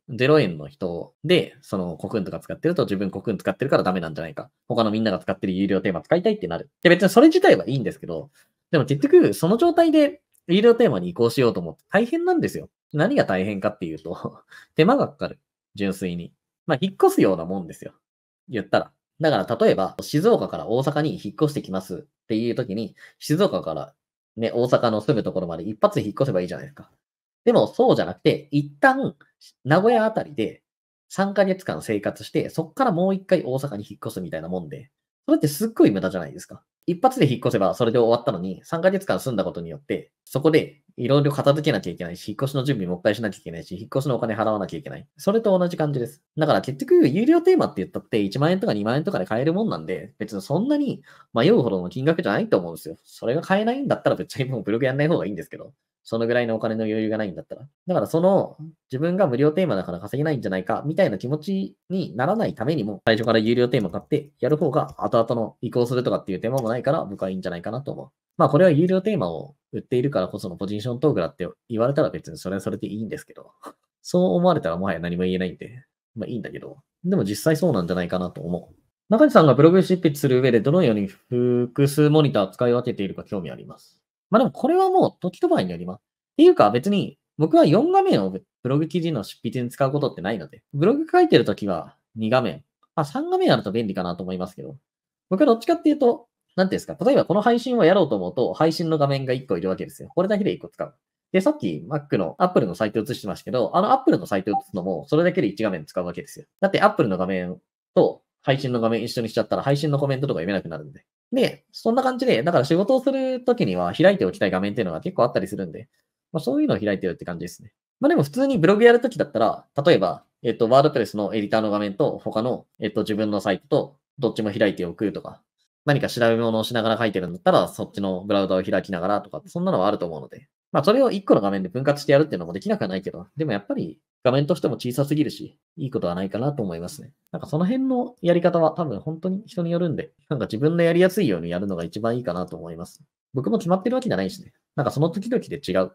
0円の人で、そのコクンとか使ってると自分コクン使ってるからダメなんじゃないか。他のみんなが使ってる有料テーマ使いたいってなる。で、別にそれ自体はいいんですけど、でも結局その状態で有料テーマに移行しようと思って大変なんですよ。何が大変かっていうと 手間がかかる。純粋に。まあ、引っ越すようなもんですよ。言ったら。だから、例えば、静岡から大阪に引っ越してきますっていう時に、静岡からね、大阪の住むところまで一発引っ越せばいいじゃないですか。でも、そうじゃなくて、一旦、名古屋あたりで3ヶ月間生活して、そこからもう一回大阪に引っ越すみたいなもんで、それってすっごい無駄じゃないですか。一発で引っ越せばそれで終わったのに、3ヶ月間住んだことによって、そこでいろいろ片付けなきゃいけないし、引っ越しの準備もっかいしなきゃいけないし、引っ越しのお金払わなきゃいけない。それと同じ感じです。だから結局、有料テーマって言ったって1万円とか2万円とかで買えるもんなんで、別にそんなに迷うほどの金額じゃないと思うんですよ。それが買えないんだったら別にもうブログやんない方がいいんですけど。そのぐらいのお金の余裕がないんだったら。だからその自分が無料テーマだから稼げないんじゃないかみたいな気持ちにならないためにも最初から有料テーマ買ってやる方が後々の移行するとかっていう手間もないから僕はいいんじゃないかなと思う。まあこれは有料テーマを売っているからこそのポジショントークだって言われたら別にそれはそれでいいんですけど、そう思われたらもはや何も言えないんで、まあいいんだけど、でも実際そうなんじゃないかなと思う。中地さんがブログ執筆する上でどのように複数モニター使い分けているか興味あります。まあでもこれはもう時と場合によります。っていうか別に僕は4画面をブログ記事の執筆に使うことってないので、ブログ書いてるときは2画面、まあ3画面あると便利かなと思いますけど、僕はどっちかっていうと、なんていうんですか、例えばこの配信をやろうと思うと、配信の画面が1個いるわけですよ。これだけで1個使う。で、さっき Mac の Apple のサイト映してましたけど、あの Apple のサイト映すのも、それだけで1画面使うわけですよ。だって Apple の画面と配信の画面一緒にしちゃったら、配信のコメントとか読めなくなるんで。で、そんな感じで、だから仕事をするときには開いておきたい画面っていうのが結構あったりするんで、まあ、そういうのを開いてるって感じですね。まあでも普通にブログやるときだったら、例えば、えっ、と、ワードプレスのエディターの画面と他の、えっ、と、自分のサイトとどっちも開いておくとか、何か調べ物をしながら書いてるんだったら、そっちのブラウザを開きながらとか、そんなのはあると思うので、まあ、それを1個の画面で分割してやるっていうのもできなくはないけど、でもやっぱり画面としても小さすぎるし、いいことはないかなと思いますね。なんかその辺のやり方は多分本当に人によるんで、なんか自分のやりやすいようにやるのが一番いいかなと思います。僕も決まってるわけじゃないしね。なんかその時々で違う。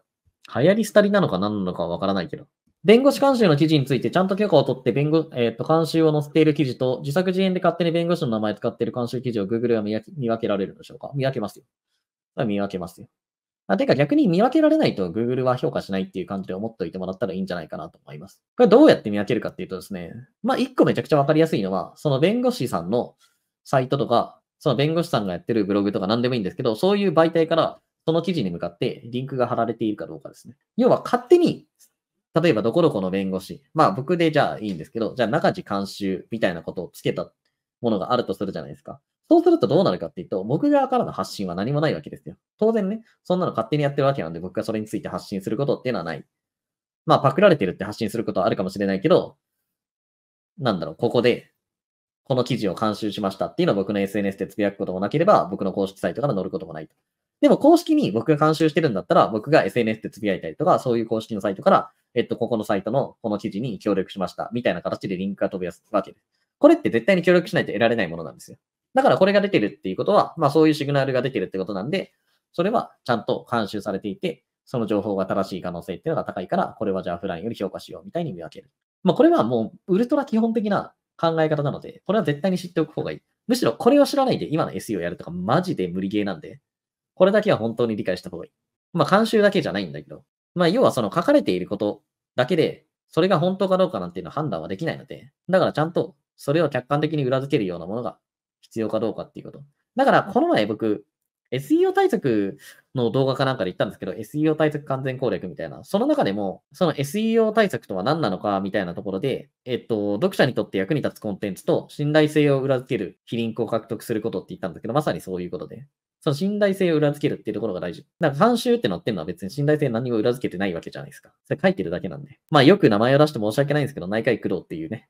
流行り廃りなのか何なのかはわからないけど。弁護士監修の記事についてちゃんと許可を取って弁護、えっ、ー、と、監修を載せている記事と、自作自演で勝手に弁護士の名前使っている監修記事を Google は見分けられるんでしょうか見分けますよ。見分けますよ。あてか逆に見分けられないと Google は評価しないっていう感じで思っておいてもらったらいいんじゃないかなと思います。これどうやって見分けるかっていうとですね、まあ一個めちゃくちゃわかりやすいのは、その弁護士さんのサイトとか、その弁護士さんがやってるブログとか何でもいいんですけど、そういう媒体からその記事に向かってリンクが貼られているかどうかですね。要は勝手に、例えばどこどこの弁護士、まあ僕でじゃあいいんですけど、じゃあ中地監修みたいなことをつけたものがあるとするじゃないですか。そうするとどうなるかっていうと、僕側からの発信は何もないわけですよ。当然ね、そんなの勝手にやってるわけなんで、僕がそれについて発信することっていうのはない。まあ、パクられてるって発信することはあるかもしれないけど、なんだろう、ここで、この記事を監修しましたっていうのは僕の SNS でつぶやくこともなければ、僕の公式サイトから載ることもないと。でも公式に僕が監修してるんだったら、僕が SNS でつぶやいたりとか、そういう公式のサイトから、えっと、ここのサイトのこの記事に協力しました、みたいな形でリンクが飛び出すわけです。これって絶対に協力しないと得られないものなんですよ。だからこれが出てるっていうことは、まあそういうシグナルが出てるってことなんで、それはちゃんと監修されていて、その情報が正しい可能性っていうのが高いから、これはじゃあフラインより評価しようみたいに見分ける。まあこれはもうウルトラ基本的な考え方なので、これは絶対に知っておく方がいい。むしろこれを知らないで今の SE をやるとかマジで無理ゲーなんで、これだけは本当に理解した方がいい。まあ監修だけじゃないんだけど、まあ要はその書かれていることだけで、それが本当かどうかなんていうの判断はできないので、だからちゃんとそれを客観的に裏付けるようなものが必要かどうかっていうこと。だから、この前僕、SEO 対策の動画かなんかで言ったんですけど、SEO 対策完全攻略みたいな、その中でも、その SEO 対策とは何なのかみたいなところで、えっと、読者にとって役に立つコンテンツと信頼性を裏付ける非リンクを獲得することって言ったんだけど、まさにそういうことで。その信頼性を裏付けるっていうところが大事。なんか監修ってなってるのは別に信頼性何も裏付けてないわけじゃないですか。それ書いてるだけなんで。まあよく名前を出して申し訳ないんですけど、内科医工藤っていうね、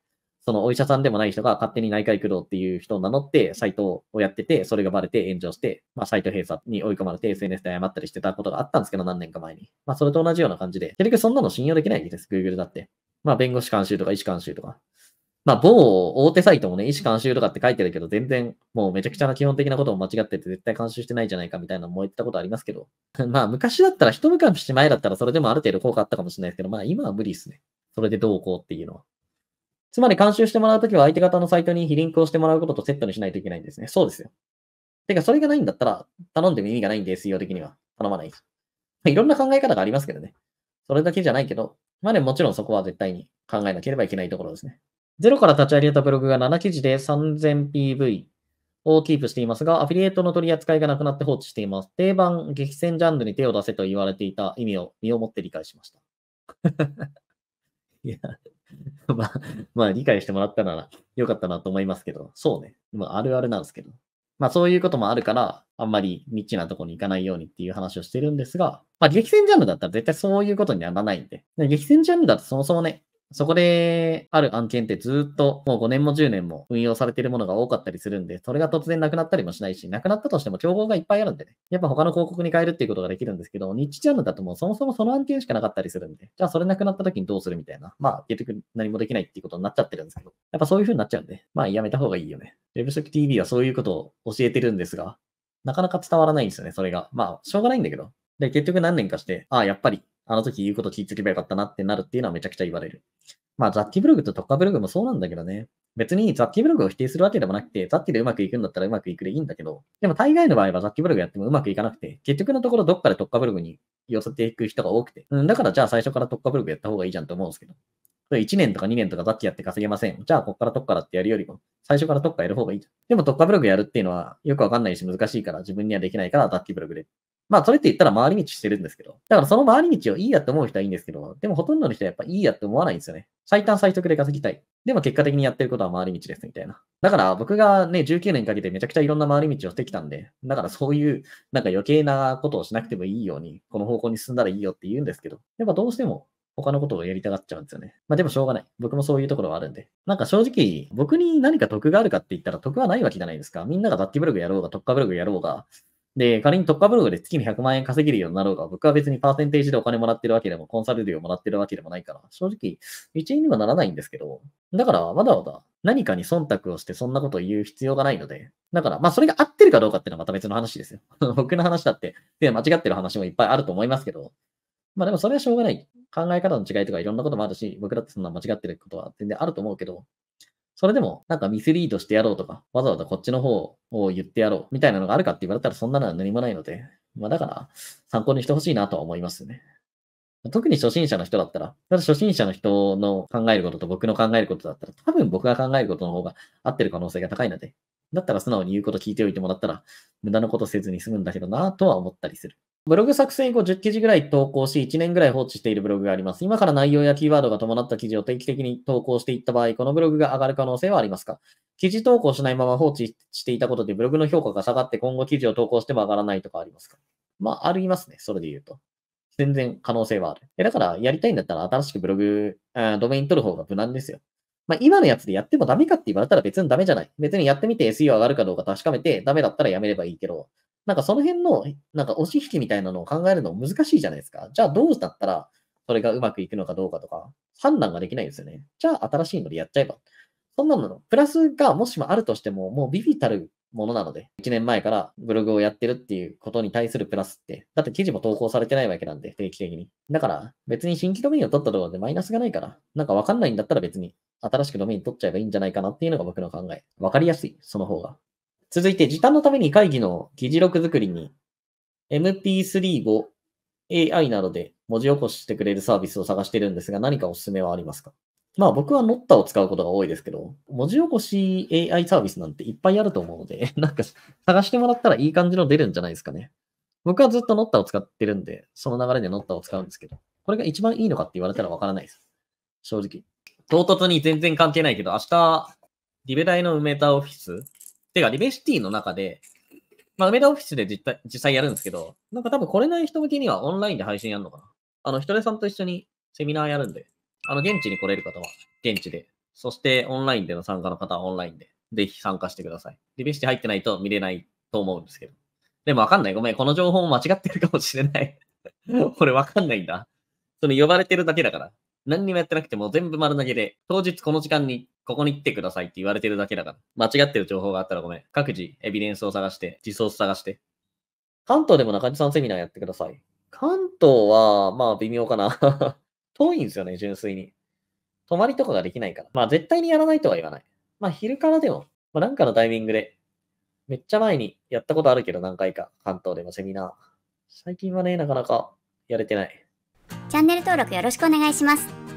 そのお医者さんでもない人が勝手に内科医工藤っていう人を名乗ってサイトをやってて、それがバレて炎上して、まあ、サイト閉鎖に追い込まれて SNS で謝ったりしてたことがあったんですけど、何年か前に。まあ、それと同じような感じで、結局そんなの信用できないです、Google だって。まあ、弁護士監修とか医師監修とか。まあ、某大手サイトもね、医師監修とかって書いてるけど、全然もうめちゃくちゃな基本的なことも間違ってて絶対監修してないじゃないかみたいなのも言ってたことありますけど。まあ、昔だったら、一昔前だったらそれでもある程度効果あったかもしれないですけど、まあ、今は無理ですね。それでどうこうっていうのは。つまり監修してもらうときは相手方のサイトにリンクをしてもらうこととセットにしないといけないんですね。そうですよ。てか、それがないんだったら、頼んでも意味がないんで、SEO 的には。頼まない。いろんな考え方がありますけどね。それだけじゃないけど、まあでももちろんそこは絶対に考えなければいけないところですね。ゼロから立ち上げたブログが7記事で 3000PV をキープしていますが、アフィリエイトの取り扱いがなくなって放置しています。定番、激戦ジャンルに手を出せと言われていた意味を身をもって理解しました。いや、まあ、まあ、理解してもらったならよかったなと思いますけど、そうね。まあ、あるあるなんですけど。まあ、そういうこともあるから、あんまりニッチなとこに行かないようにっていう話をしてるんですが、まあ、激戦ジャンルだったら絶対そういうことにならないんで。で激戦ジャンルだとそもそもね、そこで、ある案件ってずっともう5年も10年も運用されているものが多かったりするんで、それが突然なくなったりもしないし、なくなったとしても競合がいっぱいあるんでね。やっぱ他の広告に変えるっていうことができるんですけど、日チャンルだともうそもそもその案件しかなかったりするんで、じゃあそれなくなった時にどうするみたいな。まあ、結局何もできないっていうことになっちゃってるんですけど、やっぱそういう風になっちゃうんで、まあやめた方がいいよね。WebStockTV はそういうことを教えてるんですが、なかなか伝わらないんですよね、それが。まあ、しょうがないんだけど。で、結局何年かして、ああ、やっぱりあの時言うこと聞いとけばよかったなってなるっていうのはめちゃくちゃ言われる。まあ、ザッブログと特化ブログもそうなんだけどね。別にザッブログを否定するわけでもなくて、ザッでうまくいくんだったらうまくいくでいいんだけど、でも大概の場合はザッブログやってもうまくいかなくて、結局のところどっかで特化ブログに寄せていく人が多くて、うん、だからじゃあ最初から特化ブログやった方がいいじゃんと思うんですけど。1年とか2年とかどっやって稼げません。じゃあ、こっからどっからってやるよりも、最初からどっかやる方がいいじゃん。でも特化ブログやるっていうのは、よくわかんないし難しいから、自分にはできないから、雑タッキブログで。まあ、それって言ったら回り道してるんですけど。だからその回り道をいいやって思う人はいいんですけど、でもほとんどの人はやっぱいいやって思わないんですよね。最短最速で稼ぎたい。でも結果的にやってることは回り道ですみたいな。だから僕がね、19年かけてめちゃくちゃいろんな回り道をしてきたんで、だからそういうなんか余計なことをしなくてもいいように、この方向に進んだらいいよって言うんですけど、やっぱどうしても他のことをやりたがっちゃうんですよね。まあでもしょうがない。僕もそういうところはあるんで。なんか正直、僕に何か得があるかって言ったら得はないわけじゃないですか。みんなが雑ッティブログやろうが、特化ブログやろうが。で、仮に特化ブログで月に100万円稼げるようになろうが、僕は別にパーセンテージでお金もらってるわけでも、コンサル料もらってるわけでもないから、正直、一員にはならないんですけど、だからわざわざ何かに忖度をしてそんなことを言う必要がないので、だから、まあそれが合ってるかどうかっていうのはまた別の話ですよ。僕の話だって、で間違ってる話もいっぱいあると思いますけど、まあでもそれはしょうがない。考え方の違いとかいろんなこともあるし、僕だってそんな間違ってることは全然あると思うけど、それでもなんかミスリードしてやろうとか、わざわざこっちの方を言ってやろうみたいなのがあるかって言われたらそんなのは何もないので、まあだから参考にしてほしいなとは思いますね。特に初心者の人だったら、ただ初心者の人の考えることと僕の考えることだったら、多分僕が考えることの方が合ってる可能性が高いので、だったら素直に言うこと聞いておいてもらったら、無駄なことせずに済むんだけどなとは思ったりする。ブログ作成後10記事ぐらい投稿し、1年ぐらい放置しているブログがあります。今から内容やキーワードが伴った記事を定期的に投稿していった場合、このブログが上がる可能性はありますか記事投稿しないまま放置していたことで、ブログの評価が下がって今後記事を投稿しても上がらないとかありますかまあ、ありますね。それで言うと。全然可能性はある。え、だから、やりたいんだったら新しくブログ、あドメイン取る方が無難ですよ。まあ、今のやつでやってもダメかって言われたら別にダメじゃない。別にやってみて SEO 上がるかどうか確かめて、ダメだったらやめればいいけど、なんかその辺の、なんか押し引きみたいなのを考えるの難しいじゃないですか。じゃあどうだったらそれがうまくいくのかどうかとか、判断ができないですよね。じゃあ新しいのでやっちゃえば。そんなの、プラスがもしもあるとしても、もうビビたるものなので、1年前からブログをやってるっていうことに対するプラスって、だって記事も投稿されてないわけなんで、定期的に。だから別に新規ドメインを取ったところでマイナスがないから、なんかわかんないんだったら別に新しくドメイン取っちゃえばいいんじゃないかなっていうのが僕の考え。わかりやすい、その方が。続いて、時短のために会議の議事録作りに MP3 を AI などで文字起こしてくれるサービスを探してるんですが、何かおすすめはありますかまあ僕はノッタを使うことが多いですけど、文字起こし AI サービスなんていっぱいあると思うので、なんか探してもらったらいい感じの出るんじゃないですかね。僕はずっとノッタを使ってるんで、その流れでノッタを使うんですけど、これが一番いいのかって言われたらわからないです。正直。唐突に全然関係ないけど、明日、リベイの埋めたオフィスてか、リベシティの中で、まあ、メダオフィスで実際実際やるんですけど、なんか多分来れない人向けにはオンラインで配信やるのかな。あの、ヒトレさんと一緒にセミナーやるんで、あの、現地に来れる方は現地で、そしてオンラインでの参加の方はオンラインで、ぜひ参加してください。リベシティ入ってないと見れないと思うんですけど。でもわかんない。ごめん。この情報も間違ってるかもしれない 俺わかんないんだ。その呼ばれてるだけだから。何にもやってなくても全部丸投げで、当日この時間にここに行ってくださいって言われてるだけだから。間違ってる情報があったらごめん。各自エビデンスを探して、実装探して。関東でも中地さんセミナーやってください。関東は、まあ微妙かな 遠いんですよね、純粋に。泊まりとかができないから。まあ絶対にやらないとは言わない。まあ昼からでも、まあなんかのタイミングで、めっちゃ前にやったことあるけど何回か、関東でもセミナー。最近はね、なかなかやれてない。チャンネル登録よろしくお願いします。